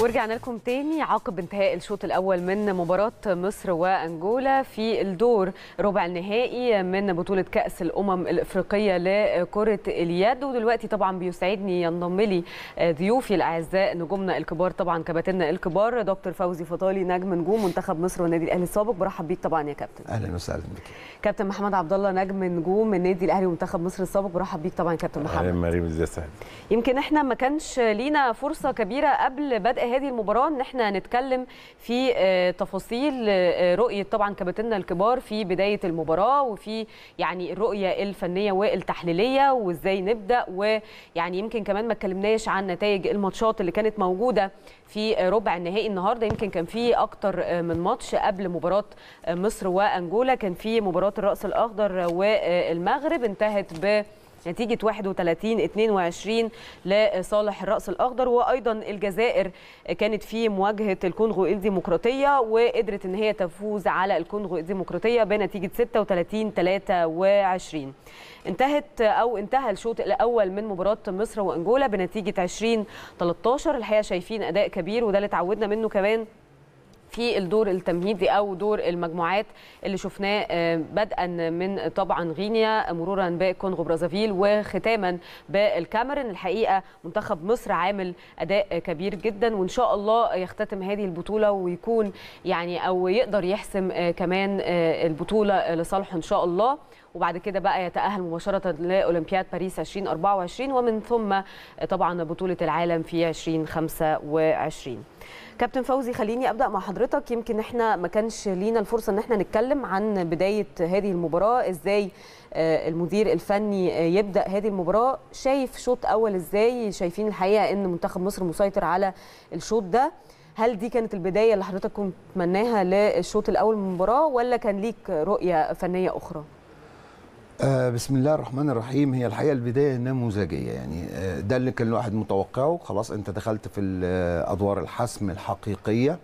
ورجعنا لكم تاني عقب انتهاء الشوط الاول من مباراه مصر وانجولا في الدور ربع النهائي من بطوله كاس الامم الافريقيه لكره اليد ودلوقتي طبعا بيسعدني ينضم لي ضيوفي الاعزاء نجومنا الكبار طبعا كباتننا الكبار دكتور فوزي فضالي نجم نجوم منتخب مصر والنادي الاهلي السابق برحب بيك طبعا يا كابتن اهلا وسهلا بك كابتن محمد عبد الله نجم نجوم النادي الاهلي ومنتخب مصر السابق برحب بيك طبعا كابتن محمد اهلا مريم ازاي يمكن احنا ما كانش لينا فرصه كبيره قبل بدء هذه المباراه ان احنا نتكلم في آه، تفاصيل آه، رؤيه طبعا كباتننا الكبار في بدايه المباراه وفي يعني الرؤيه الفنيه والتحليليه وازاي نبدا ويعني يمكن كمان ما اتكلمناش عن نتائج الماتشات اللي كانت موجوده في آه، ربع النهائي النهارده يمكن كان في اكتر من ماتش قبل مباراه مصر وانجولا كان في مباراه الراس الاخضر والمغرب انتهت ب نتيجه 31 22 لصالح الراس الاخضر وايضا الجزائر كانت في مواجهه الكونغو الديمقراطيه وقدرت ان هي تفوز على الكونغو الديمقراطيه بنتيجه 36 23 انتهت او انتهى الشوط الاول من مباراه مصر وانجولا بنتيجه 20 13 الحقيقه شايفين اداء كبير وده اللي اتعودنا منه كمان في الدور التمهيدي او دور المجموعات اللي شفناه آه، بدءا من طبعا غينيا مرورا بكونغو برازافيل وختاما بالكاميرون الحقيقه منتخب مصر عامل اداء كبير جدا وان شاء الله يختتم هذه البطوله ويكون يعني او يقدر يحسم آه، كمان آه، البطوله لصالحه ان شاء الله وبعد كده بقى يتأهل مباشرة لأولمبياد باريس 2024 ومن ثم طبعا بطولة العالم في 2025 كابتن فوزي خليني ابدا مع حضرتك يمكن احنا ما كانش لينا الفرصه ان احنا نتكلم عن بدايه هذه المباراه ازاي آه، المدير الفني آه، يبدا هذه المباراه شايف شوط اول ازاي شايفين الحقيقه ان منتخب مصر مسيطر على الشوط ده هل دي كانت البدايه اللي حضرتك كنت تتمناها للشوط الاول من المباراه ولا كان ليك رؤيه فنيه اخرى آه بسم الله الرحمن الرحيم هي الحقيقه البدايه نموذجيه يعني آه، ده اللي كان الواحد متوقعه خلاص انت دخلت في آه، ادوار الحسم الحقيقيه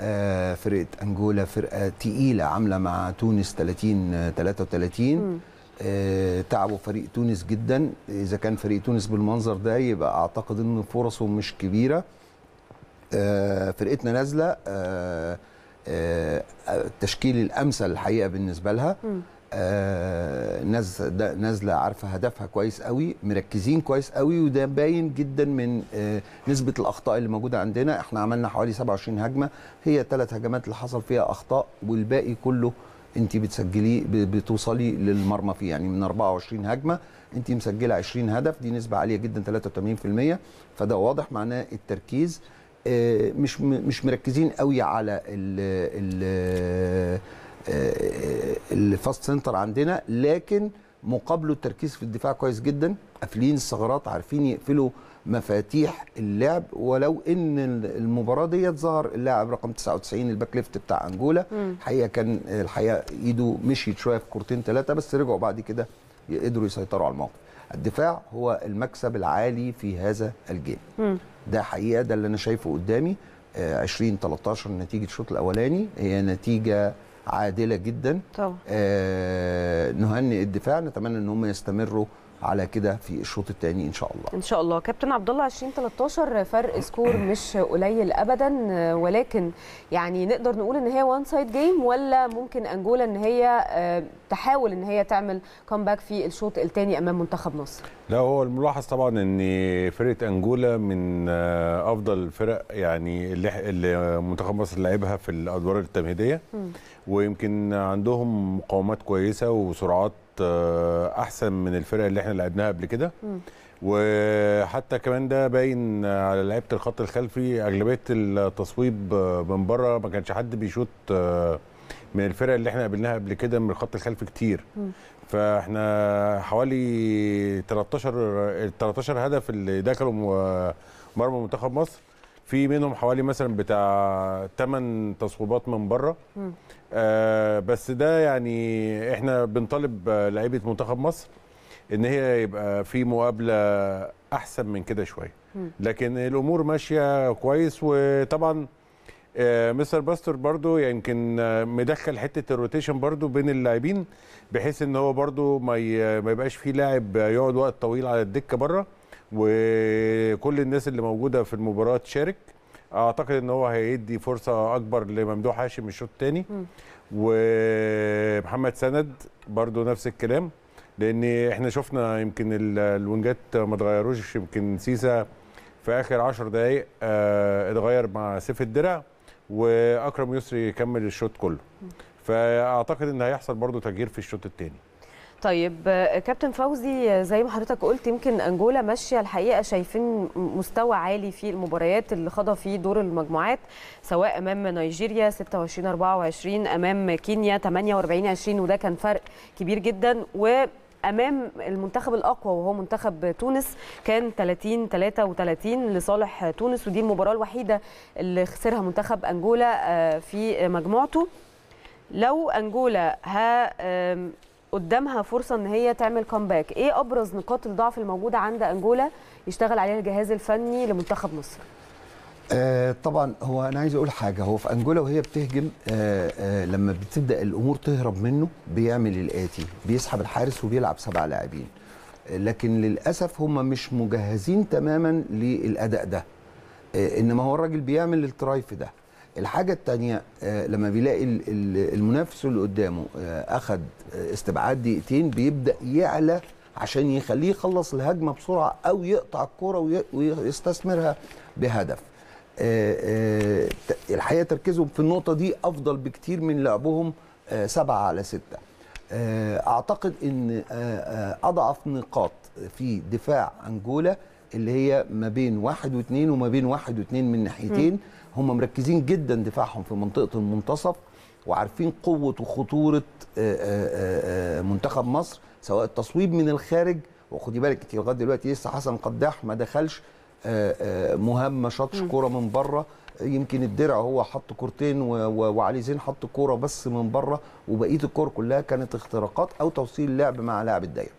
آه فرقه انجولا فرقه تقيله عامله مع تونس 30 33 آه، تعبوا فريق تونس جدا اذا كان فريق تونس بالمنظر ده يبقى اعتقد ان فرصه مش كبيره فرقتنا نازله التشكيل الامثل الحقيقه بالنسبه لها م. آه، نازله عارفه هدفها كويس قوي مركزين كويس قوي وده باين جدا من آه، نسبه الاخطاء اللي موجوده عندنا احنا عملنا حوالي 27 هجمه هي ثلاث هجمات اللي حصل فيها اخطاء والباقي كله انت بتسجليه بتوصلي للمرمى فيه يعني من 24 هجمه انت مسجله 20 هدف دي نسبه عاليه جدا 83% فده واضح معناه التركيز آه، مش مش مركزين قوي على ال ال آه، آه، الفاست سنتر عندنا لكن مقابله التركيز في الدفاع كويس جدا قافلين الثغرات عارفين يقفلوا مفاتيح اللعب ولو ان المباراه ديت ظهر اللاعب رقم 99 الباك ليفت بتاع انجولا الحقيقه كان الحقيقه ايده مشيت شويه في كورتين ثلاثه بس رجعوا بعد كده قدروا يسيطروا على الموقف الدفاع هو المكسب العالي في هذا الجيم ده حقيقه ده اللي انا شايفه قدامي 20 آه، 13 نتيجه الشوط الاولاني هي نتيجه عادله جدا طبعا آه نهنئ الدفاع نتمنى ان هم يستمروا على كده في الشوط الثاني ان شاء الله ان شاء الله كابتن عبد الله 20 13 فرق سكور مش قليل ابدا ولكن يعني نقدر نقول ان هي وان سايد جيم ولا ممكن انجولا ان هي آه، تحاول ان هي تعمل كومباك في الشوط الثاني امام منتخب مصر لا هو الملاحظ طبعا ان فرقه انجولا من آه، افضل الفرق يعني اللي منتخب مصر لعبها في الادوار التمهيديه ويمكن عندهم مقاومات كويسه وسرعات آه، احسن من الفرق اللي احنا لعبناها قبل كده وحتى كمان ده باين على لعيبه الخط الخلفي اغلبيه التصويب آه، من بره ما كانش حد بيشوط آه، من الفرق اللي احنا قابلناها قبل كده من الخط الخلفي كتير فاحنا حوالي 13 13 هدف اللي دخلوا مرمى منتخب مصر في منهم حوالي مثلا بتاع 8 تصويبات من بره آه، بس ده يعني احنا بنطالب آه، لعيبه منتخب مصر ان هي يبقى في مقابله احسن من كده شويه لكن الامور ماشيه كويس وطبعا آه، مستر باستر برضو يمكن يعني مدخل حته الروتيشن برضو بين اللاعبين بحيث ان هو برضو ما ما يبقاش فيه لاعب يقعد وقت طويل على الدكه بره وكل الناس اللي موجوده في المباراه تشارك اعتقد ان هو هيدي فرصه اكبر لممدوح هاشم الشوط الثاني ومحمد سند برده نفس الكلام لان احنا شفنا يمكن الونجات ما اتغيروش يمكن سيسا في اخر 10 دقائق آه، اتغير مع سيف الدرع واكرم يسري كمل الشوط كله فاعتقد ان هيحصل برضو تغيير في الشوط الثاني طيب آه، كابتن فوزي آه، زي ما حضرتك قلت يمكن انجولا ماشيه الحقيقه شايفين مستوى عالي في المباريات اللي خاضها في دور المجموعات سواء امام نيجيريا 26 24 امام كينيا 48 20 وده كان فرق كبير جدا و امام المنتخب الاقوى وهو منتخب تونس كان 30 33 لصالح تونس ودي المباراه الوحيده اللي خسرها منتخب انجولا آه، في مجموعته لو انجولا ها قدامها فرصه ان هي تعمل كومباك ايه ابرز نقاط الضعف الموجوده عند انجولا يشتغل عليها الجهاز الفني لمنتخب مصر آه طبعا هو انا عايز اقول حاجه هو في انجولا وهي بتهجم آه آه لما بتبدا الامور تهرب منه بيعمل الاتي بيسحب الحارس وبيلعب سبع لاعبين لكن للاسف هم مش مجهزين تماما للاداء ده آه، انما هو الراجل بيعمل الترايف ده الحاجه الثانيه آه، لما بيلاقي المنافس اللي قدامه آه، اخذ استبعاد دقيقتين بيبدا يعلى عشان يخليه يخلص الهجمه بسرعه او يقطع الكره ويستثمرها بهدف آه، الحقيقه تركيزهم في النقطه دي افضل بكتير من لعبهم سبعة على ستة اعتقد ان اضعف نقاط في دفاع انجولا اللي هي ما بين واحد واثنين وما بين واحد واثنين من ناحيتين م. هم مركزين جدا دفاعهم في منطقه المنتصف وعارفين قوه وخطوره آه، آه، آه، منتخب مصر سواء التصويب من الخارج وخدي بالك انت لغايه دلوقتي لسه حسن قداح ما دخلش ما شطش كوره من بره يمكن الدرع هو حط كورتين وعلي زين حط كوره بس من بره وبقيه الكور كلها كانت اختراقات او توصيل لعب مع لاعب الدايره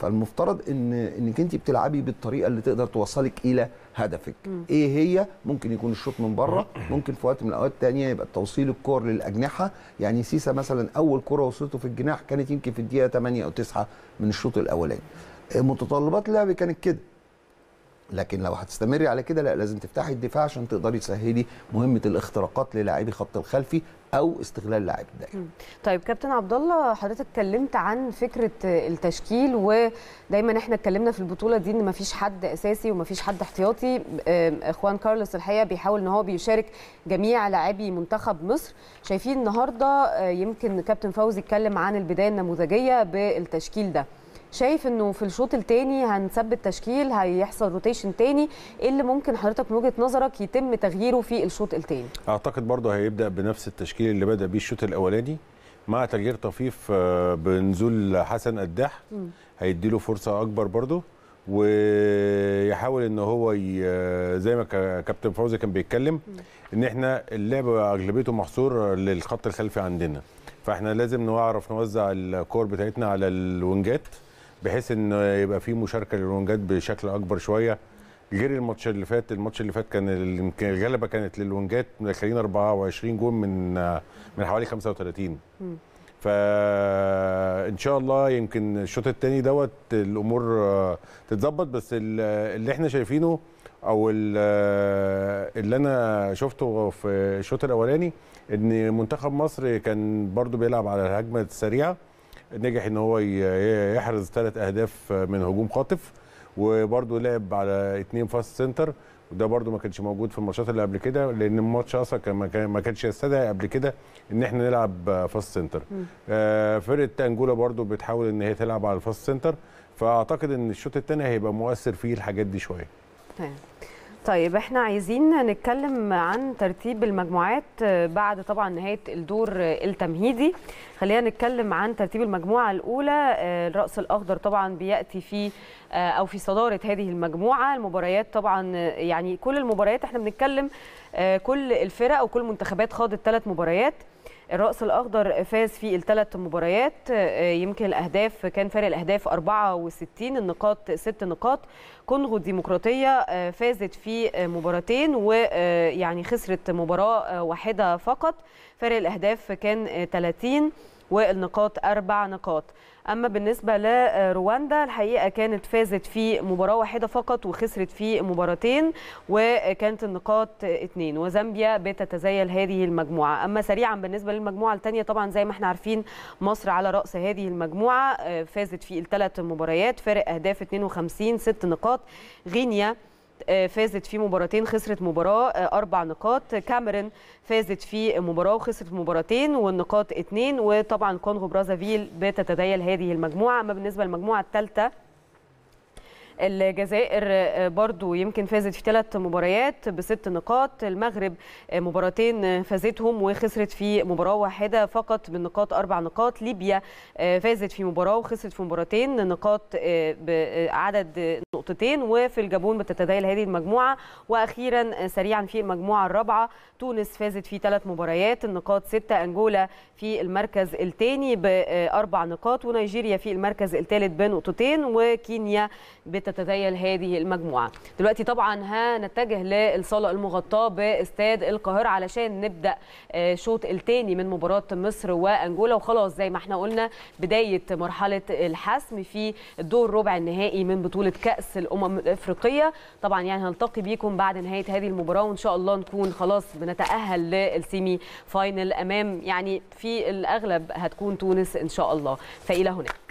فالمفترض ان انك انت بتلعبي بالطريقه اللي تقدر توصلك الى هدفك م. ايه هي ممكن يكون الشوط من بره ممكن في وقت من الاوقات الثانيه يبقى توصيل الكور للاجنحه يعني سيسا مثلا اول كره وصلته في الجناح كانت يمكن في الدقيقه 8 او 9 من الشوط الاولاني آه، متطلبات اللعب كانت كده لكن لو هتستمري على كده لا لازم تفتحي الدفاع عشان تقدري تسهلي مهمه الاختراقات للاعبي خط الخلفي او استغلال لاعب الدايره. طيب كابتن عبد الله حضرتك اتكلمت عن فكره التشكيل ودايما احنا اتكلمنا في البطوله دي ان مفيش حد اساسي ومفيش حد احتياطي اخوان كارلوس الحقيقه بيحاول ان هو بيشارك جميع لاعبي منتخب مصر شايفين النهارده آه، يمكن كابتن فوزي اتكلم عن البدايه النموذجيه بالتشكيل ده. شايف انه في الشوط الثاني هنثبت تشكيل هيحصل روتيشن ثاني ايه اللي ممكن حضرتك من وجهه نظرك يتم تغييره في الشوط الثاني اعتقد برضه هيبدا بنفس التشكيل اللي بدا بيه الشوط الاولاني مع تغيير طفيف آه، بنزول حسن قداح هيدي له فرصه اكبر برضه ويحاول ان هو آه، زي ما كابتن فوزي كان بيتكلم ان احنا اللعب اغلبيته محصور للخط الخلفي عندنا فاحنا لازم نعرف نوزع الكور بتاعتنا على الونجات بحيث ان يبقى في مشاركه للونجات بشكل اكبر شويه غير الماتش اللي فات الماتش اللي فات كان الغلبه كانت للونجات مدخلين 24 جون من من حوالي 35 فان شاء الله يمكن الشوط الثاني دوت الامور تتظبط بس اللي احنا شايفينه او اللي انا شفته في الشوط الاولاني ان منتخب مصر كان برضو بيلعب على الهجمه السريعه نجح ان هو يحرز ثلاث اهداف من هجوم خاطف وبرده لعب على اثنين فاست سنتر وده برده ما كانش موجود في الماتشات اللي قبل كده لان الماتش اصلا كان ما كانش يستدعي قبل كده ان احنا نلعب فاست آه، سنتر فرقه انجولا برده بتحاول ان هي تلعب على الفاست سنتر فاعتقد ان الشوط الثاني هيبقى مؤثر فيه الحاجات دي شويه طيب طيب احنا عايزين نتكلم عن ترتيب المجموعات آه، بعد طبعا نهايه الدور آه، التمهيدي خلينا نتكلم عن ترتيب المجموعه الاولى آه، الراس الاخضر طبعا بياتي في او في صداره هذه المجموعه المباريات طبعا يعني كل المباريات احنا بنتكلم كل الفرق أو كل منتخبات خاضت ثلاث مباريات الرأس الأخضر فاز في الثلاث مباريات آه، يمكن الأهداف كان فارق الأهداف 64 النقاط 6 نقاط كونغو الديمقراطية آه، فازت في آه، مباراتين ويعني خسرت مباراة واحدة فقط فارق الأهداف كان 30 والنقاط أربع نقاط اما بالنسبه لرواندا الحقيقه كانت فازت في مباراه واحده فقط وخسرت في مباراتين وكانت النقاط اثنين وزامبيا بتتزايل هذه المجموعه اما سريعا بالنسبه للمجموعه الثانيه طبعا زي ما احنا عارفين مصر على راس هذه المجموعه آه، فازت في الثلاث مباريات فارق اهداف 52 ست نقاط غينيا آه، فازت في مباراتين خسرت مباراه آه، اربع نقاط كاميرون فازت في مباراه وخسرت مباراتين والنقاط اثنين وطبعا كونغو برازافيل بتتديل هذه المجموعه اما بالنسبه للمجموعه الثالثه الجزائر آه، برضو يمكن فازت في ثلاث مباريات بست نقاط المغرب آه، مباراتين فازتهم وخسرت في مباراه واحده فقط بالنقاط اربع نقاط ليبيا آه، فازت في مباراه وخسرت في مباراتين نقاط بعدد نقطتين وفي الجابون بتتدايل هذه المجموعه واخيرا سريعا في المجموعه الرابعه تونس فازت في ثلاث مباريات النقاط سته انجولا في المركز الثاني باربع نقاط ونيجيريا في المركز الثالث بنقطتين وكينيا بتتدايل تتذيل هذه المجموعه دلوقتي طبعا هنتجه للصاله المغطاه باستاد القاهره علشان نبدا الشوط آه، الثاني من مباراه مصر وانجولا وخلاص زي ما احنا قلنا بدايه مرحله الحسم في الدور ربع النهائي من بطوله كاس الامم الافريقيه طبعا يعني هنلتقي بيكم بعد نهايه هذه المباراه وان شاء الله نكون خلاص بنتاهل للسيمي فاينل امام يعني في الاغلب هتكون تونس ان شاء الله فالى هناك